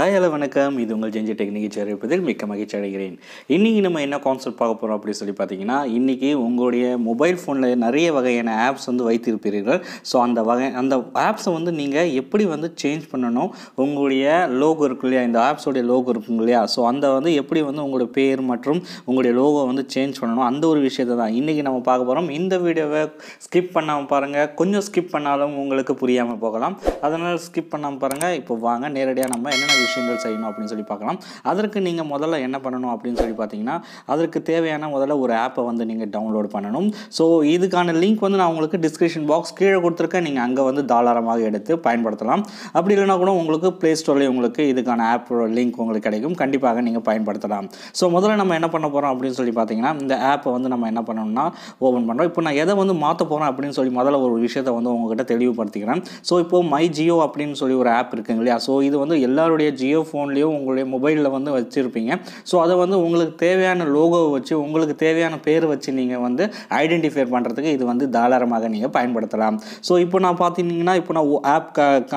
hi hello வணக்கம் இது உங்கள் ஜெஞ்சி டெக்னிக் சேர்ப்பதில் மிக்க மகிழ்ச்சி அடைகிறேன் இன்றைக்கி நம்ம என்ன கான்செப்ட் பார்க்க போகிறோம் அப்படின்னு சொல்லி பார்த்தீங்கன்னா இன்றைக்கி உங்களுடைய மொபைல் ஃபோனில் நிறைய வகையான ஆப்ஸ் வந்து வைத்திருப்பீர்கள் ஸோ அந்த வகை அந்த ஆப்ஸை வந்து நீங்கள் எப்படி வந்து சேஞ்ச் பண்ணணும் உங்களுடைய லோகோ இருக்கும் இல்லையா இந்த ஆப்ஸோடைய லோகோ இருக்கும் இல்லையா ஸோ அந்த வந்து எப்படி வந்து உங்களுடைய பேர் மற்றும் உங்களுடைய லோகோ வந்து சேஞ்ச் பண்ணணும் அந்த ஒரு விஷயத்தை தான் இன்றைக்கி நம்ம பார்க்க போகிறோம் இந்த வீடியோவை ஸ்கிப் பண்ணாமல் பாருங்கள் கொஞ்சம் ஸ்கிப் பண்ணாலும் உங்களுக்கு புரியாமல் போகலாம் அதனால் ஸ்கிப் பண்ணாமல் பாருங்கள் இப்போ வாங்க நேரடியாக நம்ம என்னென்ன விஷயங்கள் செய்யணும் அப்படின்னு சொல்லி பார்க்கலாம் அதற்கு நீங்கள் முதல்ல என்ன பண்ணணும் அப்படின்னு சொல்லி பார்த்தீங்கன்னா அதற்கு தேவையான முதல்ல ஒரு ஆப்பை வந்து நீங்கள் டவுன்லோட் பண்ணணும் ஸோ இதுக்கான லிங்க் வந்து நான் உங்களுக்கு டிஸ்கிரிப்ஷன் பாக்ஸ் கீழே கொடுத்துருக்கேன் நீங்கள் அங்கே வந்து தாராளமாக எடுத்து பயன்படுத்தலாம் அப்படி இல்லைனா கூட உங்களுக்கு ப்ளே ஸ்டோர்லேயே உங்களுக்கு இதுக்கான ஆப்போட லிங்க் உங்களுக்கு கிடைக்கும் கண்டிப்பாக நீங்கள் பயன்படுத்தலாம் ஸோ முதல்ல நம்ம என்ன பண்ண போகிறோம் அப்படின்னு சொல்லி பார்த்தீங்கன்னா இந்த ஆப்பை வந்து நம்ம என்ன பண்ணணும்னா ஓப்பன் பண்ணுறோம் இப்போ நான் எதை வந்து மாற்ற போகிறேன் அப்படின்னு சொல்லி முதல்ல ஒரு விஷயத்தை வந்து உங்ககிட்ட தெளிவுபடுத்திக்கிறேன் ஸோ இப்போது மை ஜியோ அப்படின்னு சொல்லி ஒரு ஆப் இருக்குங்க இல்லையா ஸோ இது வந்து எல்லாருடைய உங்களுடைய ஜியோ ஃபோன்லேயோ உங்களுடைய மொபைலில் வந்து வச்சுருப்பீங்க ஸோ அதை வந்து உங்களுக்கு தேவையான லோகோவை வச்சு உங்களுக்கு தேவையான பேர் வச்சு நீங்கள் வந்து ஐடென்டிஃபை பண்ணுறதுக்கு இது வந்து தாராளமாக நீங்கள் பயன்படுத்தலாம் ஸோ இப்போ நான் பார்த்தீங்கன்னா இப்போ நான் ஆப் க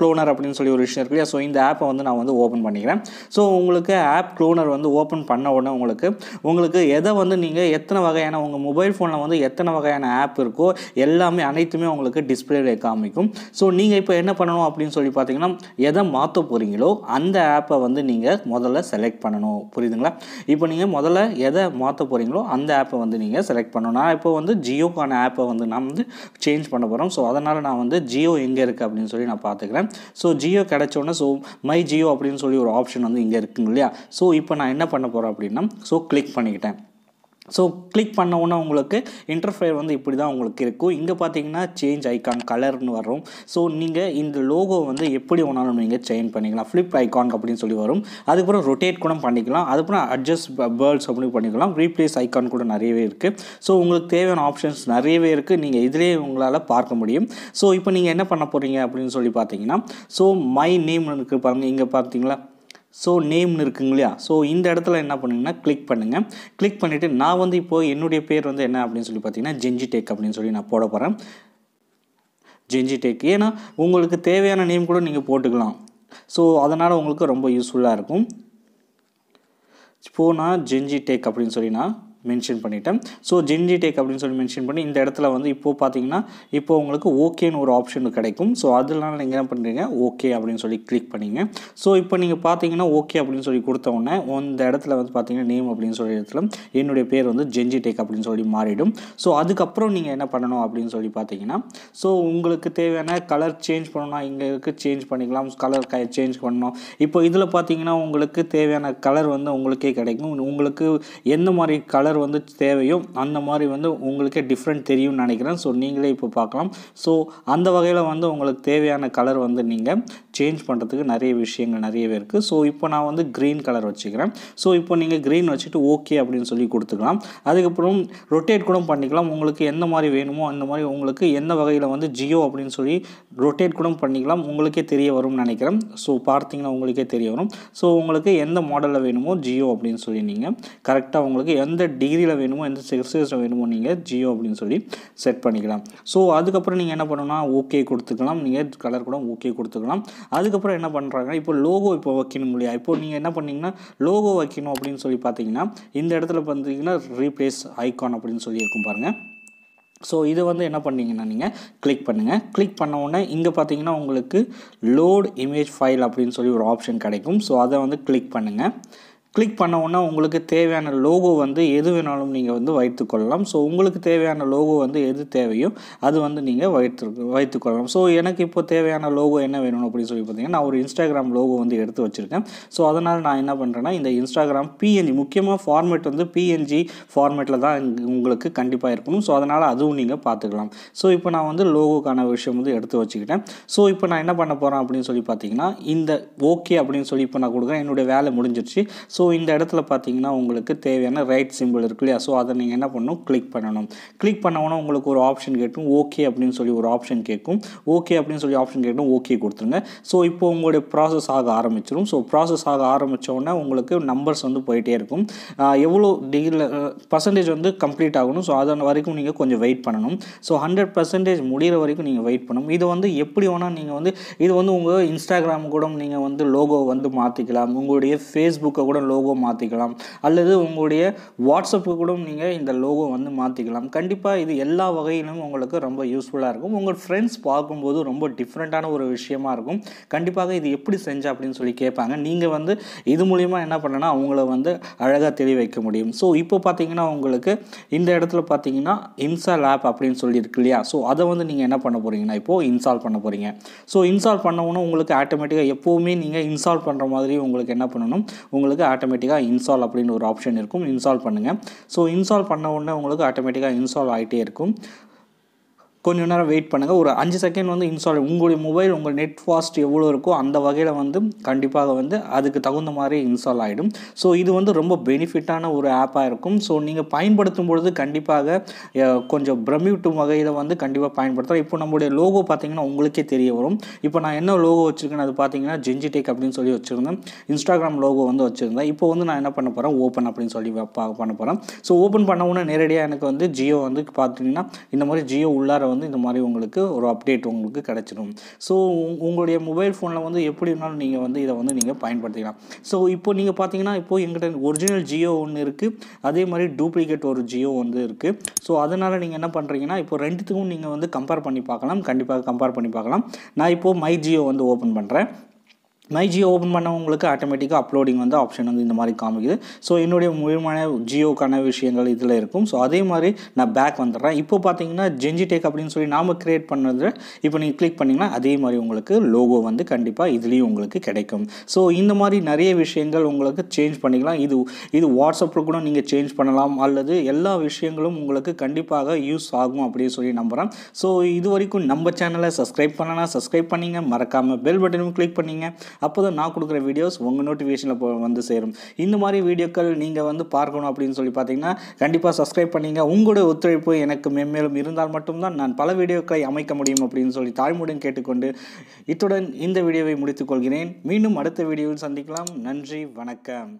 க்ளோனர் அப்படின்னு சொல்லி ஒரு விஷயம் இருக்கு இல்லையா ஸோ இந்த ஆப்பை வந்து நான் வந்து ஓப்பன் பண்ணிக்கிறேன் ஸோ உங்களுக்கு ஆப் க்ளோனர் வந்து ஓப்பன் பண்ண உடனே உங்களுக்கு உங்களுக்கு எதை வந்து நீங்கள் எத்தனை வகையான உங்கள் மொபைல் ஃபோனில் வந்து எத்தனை வகையான ஆப் இருக்கோ எல்லாமே அனைத்துமே உங்களுக்கு டிஸ்பிளே காமிக்கும் ஸோ நீங்கள் இப்போ என்ன பண்ணணும் அப்படின்னு சொல்லி பார்த்தீங்கன்னா எதை மாற்ற போகிறீங்களோ அந்த ஆப்பை வந்து நீங்கள் முதல்ல செலக்ட் பண்ணணும் புரியுதுங்களா இப்போ நீங்கள் முதல்ல எதை மாற்ற போகிறீங்களோ அந்த ஆப்பை வந்து நீங்கள் செலக்ட் பண்ணணும் நான் இப்போ வந்து ஜியோக்கான ஆப்பை வந்து நான் வந்து சேஞ்ச் பண்ண போகிறோம் ஸோ அதனால் நான் வந்து ஜியோ எங்கே இருக்குது அப்படின்னு சொல்லி நான் பார்த்துக்கிறேன் ஸோ ஜியோ கிடச்சோன்னே ஸோ மை ஜியோ அப்படின்னு சொல்லி ஒரு ஆப்ஷன் வந்து இங்கே இருக்குங்க இல்லையா ஸோ இப்போ நான் என்ன பண்ண போகிறேன் அப்படின்னா ஸோ கிளிக் பண்ணிக்கிட்டேன் ஸோ கிளிக் பண்ண உடனே உங்களுக்கு இன்டர்ஃபேர் வந்து இப்படி தான் உங்களுக்கு இருக்கும் இங்கே பார்த்தீங்கன்னா சேஞ்ச் ஐக்கான் கலர்னு வரும் ஸோ நீங்கள் இந்த லோகோ வந்து எப்படி வேணாலும் நீங்கள் சேஞ்ச் பண்ணிக்கலாம் ஃப்ளிப் ஐக்கான் அப்படின்னு சொல்லி வரும் அதுக்கப்புறம் ரொட்டேட் கூட பண்ணிக்கலாம் அதுக்கப்புறம் அட்ஜஸ்ட் பேர்ட்ஸ் அப்படின்னு பண்ணிக்கலாம் ரீப்ளேஸ் ஐக்கான் கூட நிறையவே இருக்குது ஸோ உங்களுக்கு தேவையான ஆப்ஷன்ஸ் நிறையவே இருக்குது நீங்கள் இதிலே உங்களால் பார்க்க முடியும் ஸோ இப்போ நீங்கள் என்ன பண்ண போகிறீங்க அப்படின்னு சொல்லி பார்த்தீங்கன்னா ஸோ மை நேம் இருக்குது பாருங்கள் இங்கே பார்த்தீங்களா ஸோ நேம்னு இருக்குங்க இல்லையா ஸோ இந்த இடத்துல என்ன பண்ணுங்கன்னா கிளிக் பண்ணுங்கள் கிளிக் பண்ணிவிட்டு நான் வந்து இப்போது என்னுடைய பேர் வந்து என்ன அப்படின்னு சொல்லி பார்த்தீங்கன்னா ஜென்ஜி டேக் அப்படின்னு சொல்லி நான் போட போகிறேன் ஜென்ஜி டேக் ஏன்னா உங்களுக்கு தேவையான நேம் கூட நீங்கள் போட்டுக்கலாம் ஸோ அதனால் உங்களுக்கு ரொம்ப யூஸ்ஃபுல்லாக இருக்கும் இப்போது நான் ஜென்ஜி டேக் அப்படின்னு சொல்லி நான் மென்ஷன் பண்ணிட்டேன் ஸோ ஜென்ஜி டேக் அப்படின்னு சொல்லி மென்ஷன் பண்ணி இந்த இடத்துல வந்து இப்போது பார்த்தீங்கன்னா இப்போ உங்களுக்கு ஓகேன்னு ஒரு ஆப்ஷன் கிடைக்கும் ஸோ அதனால நீங்கள் என்ன பண்ணுறீங்க ஓகே அப்படின்னு சொல்லி கிளிக் பண்ணிங்க ஸோ இப்போ நீங்கள் பார்த்தீங்கன்னா ஓகே அப்படின்னு சொல்லி கொடுத்த உடனே இந்த இடத்துல வந்து பார்த்தீங்கன்னா நேம் அப்படின்னு சொல்லி இடத்துல என்னுடைய பேர் வந்து ஜென்ஜி டேக் அப்படின்னு சொல்லி மாறிடும் ஸோ அதுக்கப்புறம் நீங்கள் என்ன பண்ணணும் அப்படின்னு சொல்லி பார்த்தீங்கன்னா ஸோ உங்களுக்கு தேவையான கலர் சேஞ்ச் பண்ணணும் இங்கே இருக்குது சேஞ்ச் பண்ணிக்கலாம் கலர் க சேஞ்ச் பண்ணணும் இப்போ இதில் பார்த்தீங்கன்னா உங்களுக்கு தேவையான கலர் வந்து உங்களுக்கே கிடைக்கும் உங்களுக்கு எந்த மாதிரி கலர் கலர் வந்து தேவையோ அந்த மாதிரி வந்து உங்களுக்கே டிஃப்ரெண்ட் தெரியும்னு நினைக்கிறேன் ஸோ நீங்களே இப்போ பார்க்கலாம் ஸோ அந்த வகையில் வந்து உங்களுக்கு தேவையான கலர் வந்து நீங்கள் சேஞ்ச் பண்ணுறதுக்கு நிறைய விஷயங்கள் நிறையவே இருக்குது ஸோ இப்போ நான் வந்து க்ரீன் கலர் வச்சுக்கிறேன் ஸோ இப்போ நீங்கள் க்ரீன் வச்சுட்டு ஓகே அப்படின்னு சொல்லி கொடுத்துக்கலாம் அதுக்கப்புறம் ரொட்டேட் கூட பண்ணிக்கலாம் உங்களுக்கு எந்த மாதிரி வேணுமோ அந்த மாதிரி உங்களுக்கு எந்த வகையில் வந்து ஜியோ அப்படின்னு சொல்லி ரொட்டேட் கூட பண்ணிக்கலாம் உங்களுக்கே தெரிய வரும்னு நினைக்கிறேன் ஸோ பார்த்தீங்கன்னா உங்களுக்கே தெரிய வரும் ஸோ உங்களுக்கு எந்த மாடலில் வேணுமோ ஜியோ அப்படின்னு சொல்லி நீங்கள் கரெக்டாக உங்களுக்கு எந்த டிகிரியில் வேணுமோ எந்த செல்சியஸில் வேணுமோ நீங்கள் ஜியோ அப்படின்னு சொல்லி செட் பண்ணிக்கலாம் ஸோ அதுக்கப்புறம் நீங்கள் என்ன பண்ணணும்னா ஓகே கொடுத்துக்கலாம் நீங்கள் கலர் கூட ஓகே கொடுத்துக்கலாம் அதுக்கப்புறம் என்ன பண்ணுறாங்க இப்போ லோகோ இப்போ வைக்கணும் இல்லையா இப்போ நீங்கள் என்ன பண்ணீங்கன்னா லோகோ வைக்கணும் அப்படின்னு சொல்லி பார்த்தீங்கன்னா இந்த இடத்துல பார்த்தீங்கன்னா ரீப்ளேஸ் ஐகான் அப்படின்னு சொல்லி இருக்கும் பாருங்கள் ஸோ இதை வந்து என்ன பண்ணீங்கன்னா நீங்கள் கிளிக் பண்ணுங்கள் கிளிக் பண்ண உடனே இங்கே பார்த்தீங்கன்னா உங்களுக்கு லோட் இமேஜ் ஃபைல் அப்படின்னு சொல்லி ஒரு ஆப்ஷன் கிடைக்கும் ஸோ அதை வந்து கிளிக் பண்ணுங்கள் கிளிக் பண்ண உடனே உங்களுக்கு தேவையான லோகோ வந்து எது வேணாலும் நீங்கள் வந்து வைத்துக்கொள்ளலாம் ஸோ உங்களுக்கு தேவையான லோகோ வந்து எது தேவையோ அது வந்து நீங்கள் வைத்து வைத்துக்கொள்ளலாம் ஸோ எனக்கு இப்போ தேவையான லோகோ என்ன வேணும் அப்படின்னு சொல்லி பார்த்தீங்கன்னா நான் ஒரு இன்ஸ்டாகிராம் லோகோ வந்து எடுத்து வச்சுருக்கேன் ஸோ அதனால் நான் என்ன பண்ணுறேன்னா இந்த இன்ஸ்டாகிராம் பிஎன்ஜி முக்கியமாக ஃபார்மேட் வந்து பிஎன்ஜி ஃபார்மேட்டில் தான் உங்களுக்கு கண்டிப்பாக இருக்கணும் ஸோ அதனால் அதுவும் நீங்கள் பார்த்துக்கலாம் ஸோ இப்போ நான் வந்து லோகோக்கான விஷயம் வந்து எடுத்து வச்சுக்கிட்டேன் ஸோ இப்போ நான் என்ன பண்ண போகிறேன் அப்படின்னு சொல்லி பார்த்தீங்கன்னா இந்த ஓகே அப்படின்னு சொல்லி இப்போ நான் கொடுக்குறேன் என்னுடைய வேலை முடிஞ்சிருச்சு ஸோ ஸோ இந்த இடத்துல பார்த்தீங்கன்னா உங்களுக்கு தேவையான ரைட் சிம்பிள் இருக்கு இல்லையா ஸோ அதை நீங்கள் என்ன பண்ணணும் கிளிக் பண்ணணும் கிளிக் பண்ணவொன்னே உங்களுக்கு ஒரு ஆப்ஷன் கேட்கும் ஓகே அப்படின்னு சொல்லி ஒரு ஆப்ஷன் கேட்கும் ஓகே அப்படின்னு சொல்லி ஆப்ஷன் கேட்கும் ஓகே கொடுத்துருங்க ஸோ இப்போ உங்களுடைய ப்ராசஸ் ஆக ஆரம்பிச்சிடும் ஸோ ப்ராசஸ் ஆக ஆரம்பித்தோடனே உங்களுக்கு நம்பர்ஸ் வந்து போயிட்டே இருக்கும் எவ்வளோ டிகிரியில் பர்சன்டேஜ் வந்து கம்ப்ளீட் ஆகணும் ஸோ அதன் வரைக்கும் நீங்கள் கொஞ்சம் வெயிட் பண்ணணும் ஸோ ஹண்ட்ரட் பர்சன்டேஜ் முடிகிற வரைக்கும் நீங்கள் வெயிட் பண்ணணும் இது வந்து எப்படி வேணால் நீங்கள் வந்து இது வந்து உங்கள் இன்ஸ்டாகிராம் கூட நீங்கள் வந்து லோகோ வந்து மாற்றிக்கலாம் உங்களுடைய ஃபேஸ்புக்கை கூட லோகோ மாற்றிக்கலாம் அல்லது உங்களுடைய வாட்ஸ்அப்பு கூட நீங்கள் இந்த லோகோ வந்து மாற்றிக்கலாம் கண்டிப்பாக இது எல்லா வகையிலும் உங்களுக்கு ரொம்ப யூஸ்ஃபுல்லாக இருக்கும் உங்கள் ஃப்ரெண்ட்ஸ் பார்க்கும்போது ரொம்ப டிஃப்ரெண்ட்டான ஒரு விஷயமா இருக்கும் கண்டிப்பாக இது எப்படி செஞ்ச அப்படின்னு சொல்லி கேட்பாங்க நீங்கள் வந்து இது மூலிமா என்ன பண்ணனா அவங்கள வந்து அழகாக தெளி வைக்க முடியும் ஸோ இப்போ பார்த்தீங்கன்னா உங்களுக்கு இந்த இடத்துல பார்த்தீங்கன்னா இன்ஸ்டால் ஆப் அப்படின்னு சொல்லி இல்லையா ஸோ அதை வந்து நீங்கள் என்ன பண்ண போகிறீங்கன்னா இப்போது இன்ஸ்டால் பண்ண போகிறீங்க ஸோ இன்ஸ்டால் பண்ணவுன்னு உங்களுக்கு ஆட்டோமேட்டிக்காக எப்போவுமே நீங்கள் இன்ஸ்டால் பண்ணுற மாதிரி உங்களுக்கு என்ன பண்ணணும் உங்களுக்கு ஆட்டோமேட்டிக்காக இன்ஸ்டால் அப்படின்னு ஒரு ஆப்ஷன் இருக்கும் இன்ஸ்டால் பண்ணுங்கள் ஸோ இன்ஸ்டால் பண்ண உடனே உங்களுக்கு ஆட்டோமேட்டிக்காக இன்ஸ்டால் ஆகிட்டே இருக்கும் கொஞ்சம் நேரம் வெயிட் பண்ணுங்கள் ஒரு அஞ்சு செகண்ட் வந்து இன்ஸ்டால் உங்களுடைய மொபைல் உங்கள் நெட் ஃபாஸ்ட் எவ்வளோ இருக்கோ அந்த வகையில் வந்து கண்டிப்பாக வந்து அதுக்கு தகுந்த மாதிரி இன்ஸ்டால் ஆகிடும் ஸோ இது வந்து ரொம்ப பெனிஃபிட்டான ஒரு ஆப்பாக இருக்கும் ஸோ நீங்கள் பயன்படுத்தும் பொழுது கண்டிப்பாக கொஞ்சம் பிரமிட்டும் வகையில் வந்து கண்டிப்பாக பயன்படுத்தலாம் இப்போ நம்மளுடைய லோகோ பார்த்தீங்கன்னா உங்களுக்கே தெரிய வரும் இப்போ நான் என்ன லோகோ வச்சுருக்கேன்னு அது பார்த்தீங்கன்னா டேக் அப்படின்னு சொல்லி வச்சுருந்தேன் இன்ஸ்டாகிராம் லோகோ வந்து வச்சுருந்தேன் இப்போ வந்து நான் என்ன பண்ண போகிறேன் ஓப்பன் அப்படின்னு சொல்லி பண்ண போகிறேன் ஸோ ஓப்பன் பண்ண உடனே நேரடியாக எனக்கு வந்து ஜியோ வந்து பார்த்தீங்கன்னா இந்த மாதிரி ஜியோ உள்ளார வந்து இந்த மாதிரி உங்களுக்கு ஒரு அப்டேட் உங்களுக்கு கிடச்சிடும் ஸோ உங்களுடைய மொபைல் ஃபோனில் வந்து எப்படி இருந்தாலும் நீங்கள் வந்து இதை வந்து நீங்கள் பயன்படுத்திக்கலாம் ஸோ இப்போ நீங்கள் பார்த்தீங்கன்னா இப்போது எங்கிட்ட ஒரிஜினல் ஜியோ ஒன்று இருக்குது அதே மாதிரி டூப்ளிகேட் ஒரு ஜியோ வந்து இருக்குது ஸோ அதனால் நீங்கள் என்ன பண்ணுறீங்கன்னா இப்போ ரெண்டுத்துக்கும் நீங்கள் வந்து கம்பேர் பண்ணி பார்க்கலாம் கண்டிப்பாக கம்பேர் பண்ணி பார்க்கலாம் நான் இப்போது மை ஜியோ வந்து ஓப்பன் பண்ணுறேன் மை ஜியோ ஓப்பன் பண்ணவங்களுக்கு ஆட்டோமேட்டிக்காக அப்லோடிங் வந்து ஆப்ஷன் வந்து இந்த மாதிரி காமிக்குது ஸோ என்னுடைய முழுமையான ஜியோக்கான விஷயங்கள் இதில் இருக்கும் ஸோ அதே மாதிரி நான் பேக் வந்துடுறேன் இப்போ பார்த்தீங்கன்னா ஜென்ஜி டேக் அப்படின்னு சொல்லி நாம் க்ரியேட் பண்ணது இப்போ நீங்கள் கிளிக் பண்ணிங்கன்னா அதே மாதிரி உங்களுக்கு லோகோ வந்து கண்டிப்பாக இதுலேயும் உங்களுக்கு கிடைக்கும் ஸோ இந்த மாதிரி நிறைய விஷயங்கள் உங்களுக்கு சேஞ்ச் பண்ணிக்கலாம் இது இது வாட்ஸ்அப்பில் கூட நீங்கள் சேஞ்ச் பண்ணலாம் அல்லது எல்லா விஷயங்களும் உங்களுக்கு கண்டிப்பாக யூஸ் ஆகும் அப்படின்னு சொல்லி நம்புகிறேன் ஸோ இது வரைக்கும் நம்ம சேனலை சப்ஸ்கிரைப் பண்ணலாம் சப்ஸ்கிரைப் பண்ணிங்க மறக்காமல் பெல் பட்டனும் கிளிக் பண்ணிங்க அப்போ தான் நான் கொடுக்குற வீடியோஸ் உங்கள் நோட்டிஃபிகேஷனில் வந்து சேரும் இந்த மாதிரி வீடியோக்கள் நீங்கள் வந்து பார்க்கணும் அப்படின்னு சொல்லி பார்த்தீங்கன்னா கண்டிப்பாக சப்ஸ்கிரைப் பண்ணிங்க உங்களோட ஒத்துழைப்பு எனக்கு மென்மேலும் இருந்தால் மட்டும்தான் நான் பல வீடியோக்களை அமைக்க முடியும் அப்படின்னு சொல்லி தாய்மொழியும் கேட்டுக்கொண்டு இத்துடன் இந்த வீடியோவை முடித்துக்கொள்கிறேன் மீண்டும் அடுத்த வீடியோவில் சந்திக்கலாம் நன்றி வணக்கம்